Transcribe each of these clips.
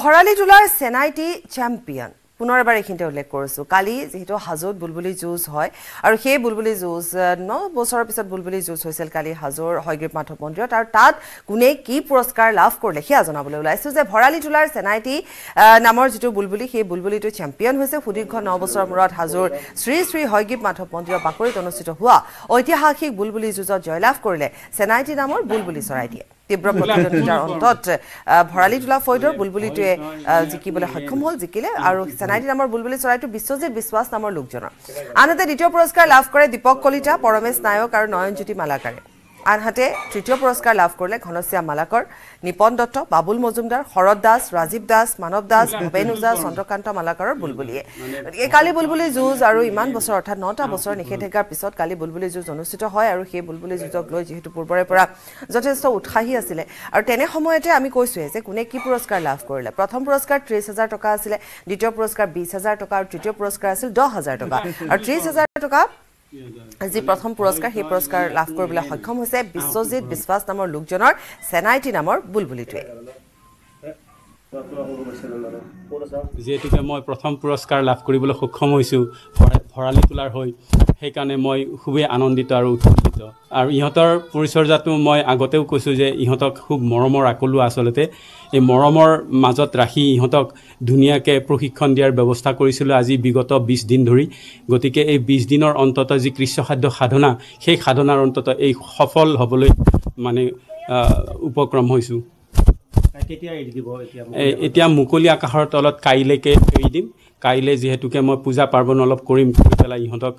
ভৰালী জোলাৰ চেনাই টি চেম্পিয়ন পুনৰবাৰ এইখিনিতে উল্লেখ কৰিছোঁ কালি যিহেতু হাজোত বুলবুলি যুঁজ হয় আৰু সেই বুলবুলি যুঁজ ন বছৰৰ পিছত বুলবুলি যুঁজ হৈছিল কালি হাজোৰ হয়গ্ৰীপ মাধৱ মন্দিৰত আৰু তাত কোনে কি পুৰস্কাৰ লাভ কৰিলে সেয়া জনাবলৈ ওলাইছোঁ যে ভৰালী জোলাৰ চেনাইটি নামৰ যিটো বুলবুলি সেই বুলবুলিটো চেম্পিয়ন হৈছে সুদীৰ্ঘ ন বছৰৰ মূৰত হাজোৰ শ্ৰী শ্ৰী হয়গ্ৰীপ মাধৱ মন্দিৰৰ বাকৰিত অনুষ্ঠিত হোৱা ঐতিহাসিক বুলবুলি যুঁজত জয়লাভ কৰিলে চেনাইটি নামৰ বুলবুলি চৰাইটিয়ে তীব্ৰ প্ৰতিদ্বন্দ্বিতাৰ অন্তত ভৰালী তোলা ফৈদৰ বুলবুলিটোৱে জিকিবলৈ সক্ষম হ'ল জিকিলে আৰু চেনাইটি নামৰ বুলবুলি চৰাইটো বিশ্বজিৎ বিশ্বাস নামৰ লোকজনৰ আনহাতে দ্বিতীয় পুৰস্কাৰ লাভ কৰে দীপক কলিতা পৰমেশ নায়ক আৰু নয়নজ্যোতি মালাকাৰে আনহাতে তৃতীয় পুৰস্কাৰ লাভ কৰিলে ঘনশ্যাম মালাকৰ নিপন দত্ত বাবুল মজুমদাৰ শৰৎ দাস ৰাজীৱ দাস মানৱ দাস ভূপেন ওজা চন্দ্ৰকান্ত মালাকৰ বুলবুলিয়ে গতিকে কালি বুলবুলি যুঁজ আৰু ইমান বছৰ অৰ্থাৎ নটা বছৰ নিষেধাজ্ঞাৰ পিছত কালি বুলবুলি যুঁজ অনুষ্ঠিত হয় আৰু সেই বুলবুলি যুঁজক লৈ যিহেতু পূৰ্বৰে পৰা যথেষ্ট উৎসাহী আছিলে আৰু তেনে সময়তে আমি কৈছোঁ যে কোনে কি পুৰস্কাৰ লাভ কৰিলে প্ৰথম পুৰস্কাৰ ত্ৰিছ হাজাৰ টকা আছিলে দ্বিতীয় পুৰস্কাৰ বিশ হাজাৰ টকা আৰু তৃতীয় পুৰস্কাৰ আছিল দহ হাজাৰ টকা আৰু ত্ৰিছ হাজাৰ টকা যি প্ৰথম পুৰস্কাৰ সেই পুৰস্কাৰ লাভ কৰিবলৈ সক্ষম হৈছে বিশ্বজিৎ বিশ্বাস নামৰ লোকজনৰ চেনাইটি নামৰ বুলবুলিটোৱে যিহেতুকে মই প্ৰথম পুৰস্কাৰ লাভ কৰিবলৈ সক্ষম হৈছোঁ ভৰালি তোলাৰ হৈ সেইকাৰণে মই খুবেই আনন্দিত আৰু উৎসাহিত আৰু ইহঁতৰ পৰিচৰ্যাটো মই আগতেও কৈছোঁ যে ইহঁতক খুব মৰমৰ আঁকলোঁ আচলতে এই মৰমৰ মাজত ৰাখি ইহঁতক ধুনীয়াকৈ প্ৰশিক্ষণ দিয়াৰ ব্যৱস্থা কৰিছিলোঁ আজি বিগত বিছ দিন ধৰি গতিকে এই বিছ দিনৰ অন্ততঃ যি কৃষ্যসাধ্য সাধনা সেই সাধনাৰ অন্ততঃ এই সফল হ'বলৈ মানে উপক্ৰম হৈছোঁ এতিয়া মুকলি আকাশৰ তলত কাইলৈকে এৰি দিম কাইলৈ যিহেতুকে মই পূজা পাৰ্বণ অলপ কৰিম কৰি পেলাই ইহঁতক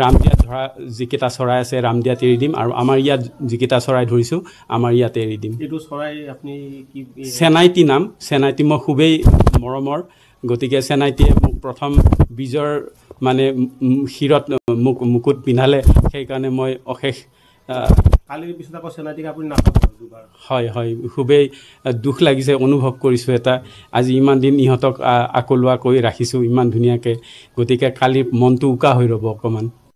ৰামদিয়াত ধৰা যিকেইটা চৰাই আছে ৰামদিয়াত এৰি দিম আৰু আমাৰ ইয়াত যিকেইটা চৰাই ধৰিছোঁ আমাৰ ইয়াতে এৰি দিম এইটো চৰাই আপুনি কি চেনাইটি নাম চেনাইটি মই খুবেই মৰমৰ গতিকে চেনাইটিয়ে মোক প্ৰথম বীজৰ মানে শিৰত মোক মুকুত পিন্ধালে সেইকাৰণে মই অশেষ কালিৰ হয় হয় খুবেই দুখ লাগিছে অনুভৱ কৰিছোঁ এটা আজি ইমান দিন ইহঁতক আকলোৱা কৰি ৰাখিছোঁ ইমান ধুনীয়াকৈ গতিকে কালি মনটো উকা হৈ ৰ'ব অকণমান